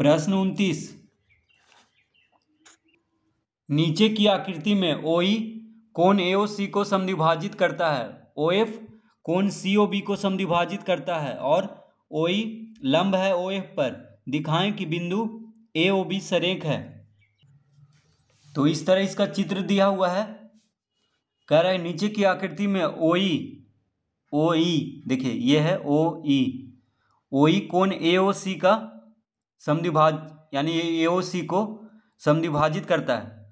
प्रश्न उनतीस नीचे की आकृति में ओई e कौन ए सी को समिभाजित करता है ओ एफ कौन सी ओ बी को समिभाजित करता है और ओई e लंब है ओ एफ पर दिखाएं कि बिंदु ए ओ बी सरेख है तो इस तरह इसका चित्र दिया हुआ है कह रहा है नीचे की आकृति में ओई ओई e, देखिए यह है ओ ई ओई कौन ए ओ सी का समिभाज यानी ए ओ सी को समिभाजित करता है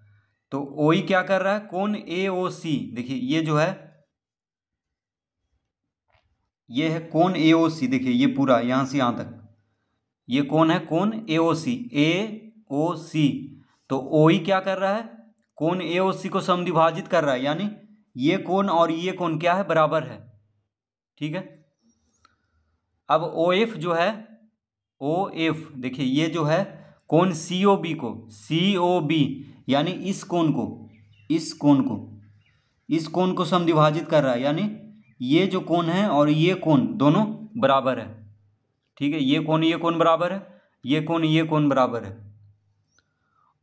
तो ओ ई e क्या कर रहा है कौन ए ओ सी देखिए ये जो है ये है कौन ए ओ सी देखिए ये पूरा यहाँ से यहां तक ये कौन है कौन ए ओ सी ए ओ सी तो ओ ई e क्या कर रहा है कौन ए ओ सी को समिभाजित कर रहा है यानी ये कौन और ये कौन क्या है बराबर है ठीक है अब ओ एफ जो है ओ एफ देखिए ये जो है कौन सी ओ बी को सी ओ बी यानी इस कोण को इस कोण को इस कोण को सम विभाजित कर रहा है यानी ये जो कोण है और ये कोण दोनों बराबर है ठीक है ये कोण ये कोण बराबर है ये कोण ये कोण बराबर है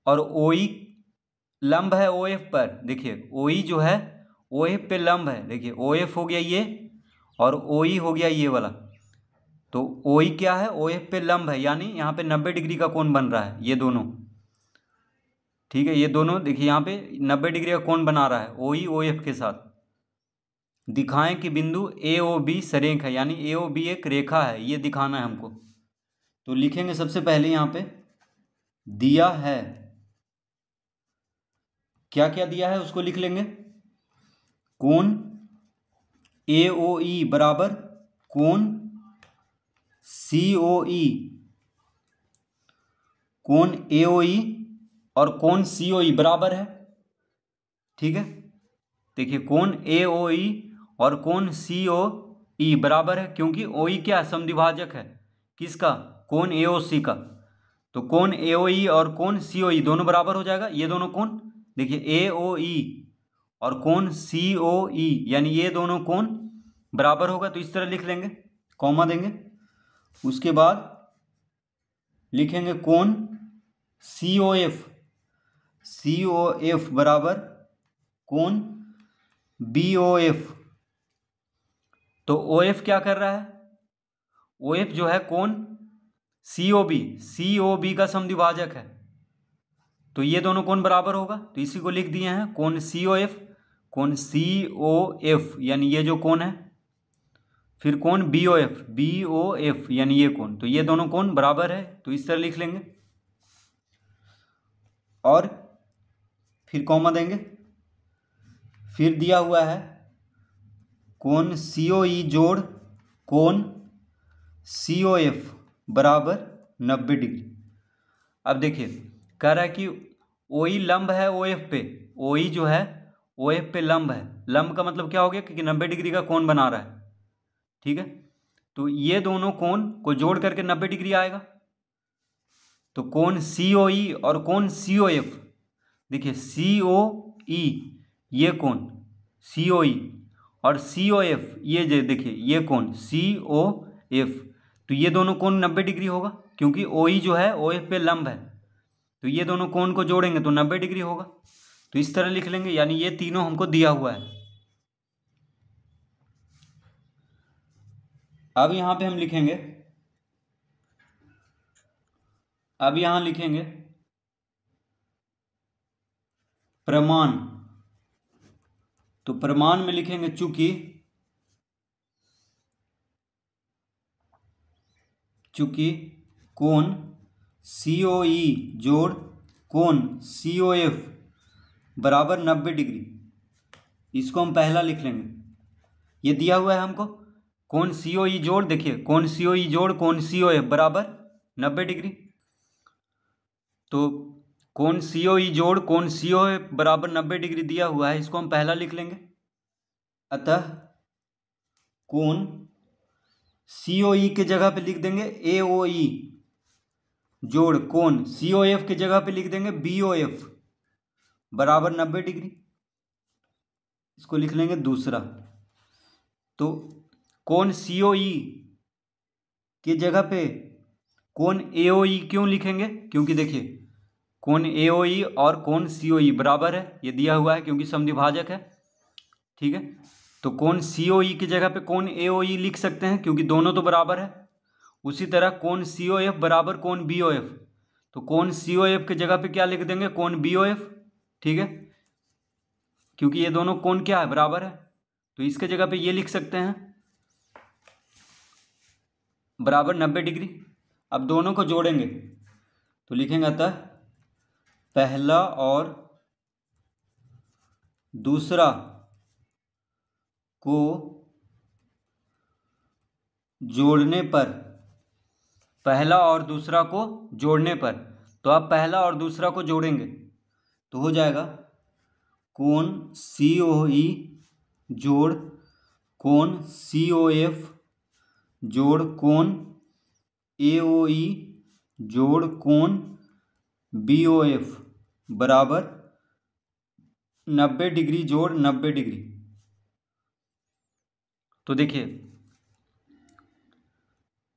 और ओ ई e लंब है ओ एफ पर देखिए ओ ई e जो है ओ एफ पे लंब है देखिए ओ एफ हो गया ये और ओ ई e हो गया ये वाला तो ओ क्या है ओ एफ पे लंब है यानी यहाँ पे नब्बे डिग्री का कोण बन रहा है ये दोनों ठीक है ये दोनों देखिए यहाँ पे नब्बे डिग्री का कोण बना रहा है ओ ई ओ एफ के साथ दिखाएं कि बिंदु ए ओ बी सरेख है यानी ए ओ बी एक रेखा है ये दिखाना है हमको तो लिखेंगे सबसे पहले यहाँ पे दिया है क्या क्या दिया है उसको लिख लेंगे कोण ए ओ ई बराबर कोण सी ओ ई कौन ए ओ ई और कौन सी ओ ई बराबर है ठीक है देखिए कौन ए ओ ई और कौन सी ओ ई बराबर है क्योंकि ओ ई e क्या समद्विभाजक है किसका कौन ए ओ सी का तो कौन ए ओ ई और कौन सी ओ ई दोनों बराबर हो जाएगा ये दोनों कौन देखिए ए ओ ई और कौन सी ओ ई यानी ये दोनों कौन बराबर होगा तो इस तरह लिख लेंगे कॉमा देंगे उसके बाद लिखेंगे कौन सी O F C O F बराबर कौन बी ओ एफ तो ओ एफ क्या कर रहा है ओ एफ जो है कौन सी O B C O B का समद्विभाजक है तो ये दोनों कौन बराबर होगा तो इसी को लिख दिए हैं कौन सी ओ एफ कौन सी ओ एफ यानी ये जो कौन है फिर कौन B O F B O F यानी ये कौन तो ये दोनों कौन बराबर है तो इस तरह लिख लेंगे और फिर कौमा देंगे फिर दिया हुआ है कौन सी ओ ई जोड़ कौन सी ओ एफ बराबर नब्बे डिग्री अब देखिए कह रहा है कि ओ ई e लंब है ओ एफ पे ओ ई e जो है ओ एफ पे लंब है लंब का मतलब क्या हो गया क्योंकि नब्बे डिग्री का कौन बना रहा है ठीक है तो ये दोनों कोण को जोड़ करके नब्बे डिग्री आएगा तो कोण सी ओ ई और कोण सी ओ एफ देखिए सी ओ ई ये कोण सी ओ ई और सी ओ एफ ये देखिए ये कोण सी ओ एफ तो ये दोनों कोण नब्बे डिग्री होगा क्योंकि ओ ई e जो है ओ एफ पे लंब है तो ये दोनों कोण को जोड़ेंगे तो नब्बे डिग्री होगा तो इस तरह लिख लेंगे यानी ये तीनों हमको दिया हुआ है अब यहां पे हम लिखेंगे अब यहां लिखेंगे प्रमाण तो प्रमाण में लिखेंगे चूंकि चूंकि कोण सी ओ ई जोड़ कोण सी ओ एफ बराबर नब्बे डिग्री इसको हम पहला लिख लेंगे ये दिया हुआ है हमको कौन सी ओ ई जोड़ देखिए कौन सी ओ ई जोड़ कौन सी ओ एफ बराबर नब्बे डिग्री तो कौन सी ओ ई जोड़ कौन सी ओ एफ बराबर नब्बे डिग्री दिया हुआ है इसको हम पहला लिख लेंगे अतः कौन सी ओ ई के जगह पे लिख देंगे ए ओ ई जोड़ कौन सी ओ एफ के जगह पे लिख देंगे बी ओ एफ बराबर नब्बे डिग्री इसको लिख लेंगे दूसरा तो कौन सी ओ ई की जगह पे कौन ए ओ ई क्यों लिखेंगे क्योंकि देखिए कौन ए ओ ई और कौन सी ओ ई बराबर है ये दिया हुआ है क्योंकि समिभाजक है ठीक है तो कौन सी ओ ई की जगह पे कौन ए ओ ई लिख सकते हैं क्योंकि दोनों तो बराबर है उसी तरह कौन सी ओ एफ बराबर कौन बी ओ एफ तो कौन सी ओ एफ की जगह पे क्या लिख देंगे कौन बी ओ एफ ठीक है क्योंकि ये दोनों कौन क्या है बराबर है तो इसके जगह पे ये लिख सकते हैं बराबर नब्बे डिग्री अब दोनों को जोड़ेंगे तो लिखेंगे अतः पहला और दूसरा को जोड़ने पर पहला और दूसरा को जोड़ने पर तो आप पहला और दूसरा को जोड़ेंगे तो हो जाएगा कोण सी ओ ई जोड़ कोण सी ओ एफ जोड़ कोण ए ओ ई जोड़ कोण बी ओ एफ बराबर नब्बे डिग्री जोड़ नब्बे डिग्री तो देखिए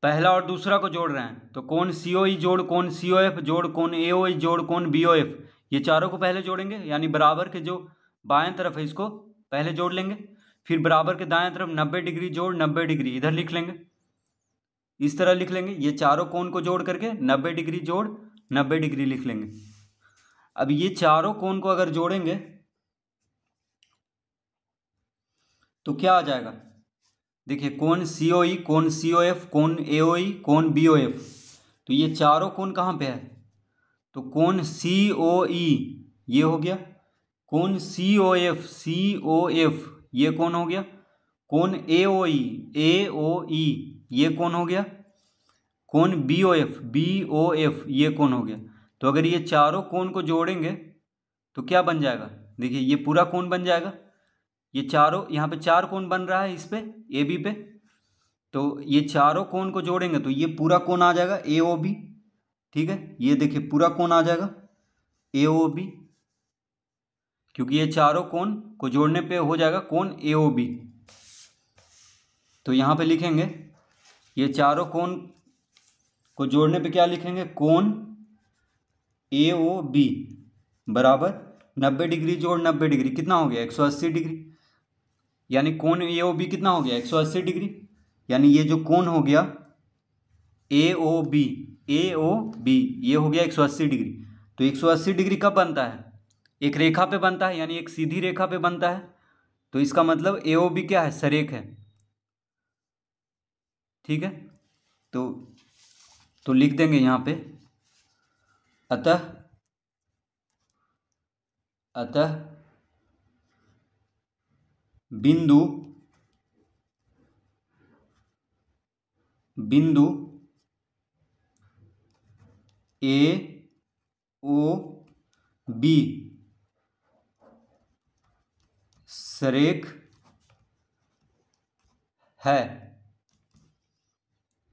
पहला और दूसरा को जोड़ रहे हैं तो कौन सी ओ ई जोड़ कौन सी ओ एफ जोड़ कौन ए ओ ई जोड़ कौन बी ओ एफ ये चारों को पहले जोड़ेंगे यानी बराबर के जो बाएं तरफ है इसको पहले जोड़ लेंगे फिर बराबर के दाएं तरफ नब्बे डिग्री जोड़ नब्बे डिग्री इधर लिख लेंगे इस तरह लिख लेंगे ये चारों कोण को जोड़ करके नब्बे डिग्री जोड़ नब्बे डिग्री लिख लेंगे अब ये चारों कोण को अगर जोड़ेंगे तो क्या आ जाएगा देखिए कौन सी ओ ई कौन सी ओ एफ कौन ए ओ ई कौन बी ओ एफ तो ये चारों कोण कहाँ पे है तो कौन सी ओ ई ये हो गया कौन सी ओ एफ सी ओ एफ ये कौन हो गया कौन ए ओ ई ए ओ ई ये कौन हो गया कौन B O F B O F ये कौन हो गया तो अगर ये चारों कौन को जोड़ेंगे तो क्या बन जाएगा देखिए ये पूरा कौन बन जाएगा ये चारों यहाँ पे चार कौन बन रहा है इस पर ए बी पे तो ये चारों कौन को जोड़ेंगे तो ये पूरा कौन आ जाएगा ए ओ बी ठीक है ये देखिए पूरा कौन आ जाएगा ए ओ बी क्योंकि ये चारों कौन को जोड़ने पे हो जाएगा कौन ए ओ बी तो यहाँ पे लिखेंगे ये चारों कोण को जोड़ने पे क्या लिखेंगे कोण ए ओ बी बराबर नब्बे डिग्री जोड़ नब्बे डिग्री कितना हो गया एक सौ अस्सी डिग्री यानी कोण ए ओ बी कितना हो गया एक सौ अस्सी डिग्री यानी ये जो कोण हो गया ए ओ बी ए ओ बी ये हो गया एक सौ अस्सी डिग्री तो एक सौ अस्सी डिग्री कब बनता है एक रेखा पे बनता है यानी एक सीधी रेखा पे बनता है तो इसका मतलब ए ओ बी क्या है सरेख है ठीक है तो तो लिख देंगे यहाँ पे अतः अतः बिंदु बिंदु ए ओ बी सरेख है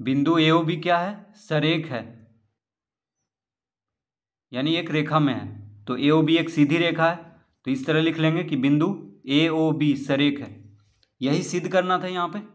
बिंदु ए ओ भी क्या है सरेख है यानी एक रेखा में है तो ए ओ बी एक सीधी रेखा है तो इस तरह लिख लेंगे कि बिंदु ए ओ बी सरेख है यही सिद्ध करना था यहाँ पे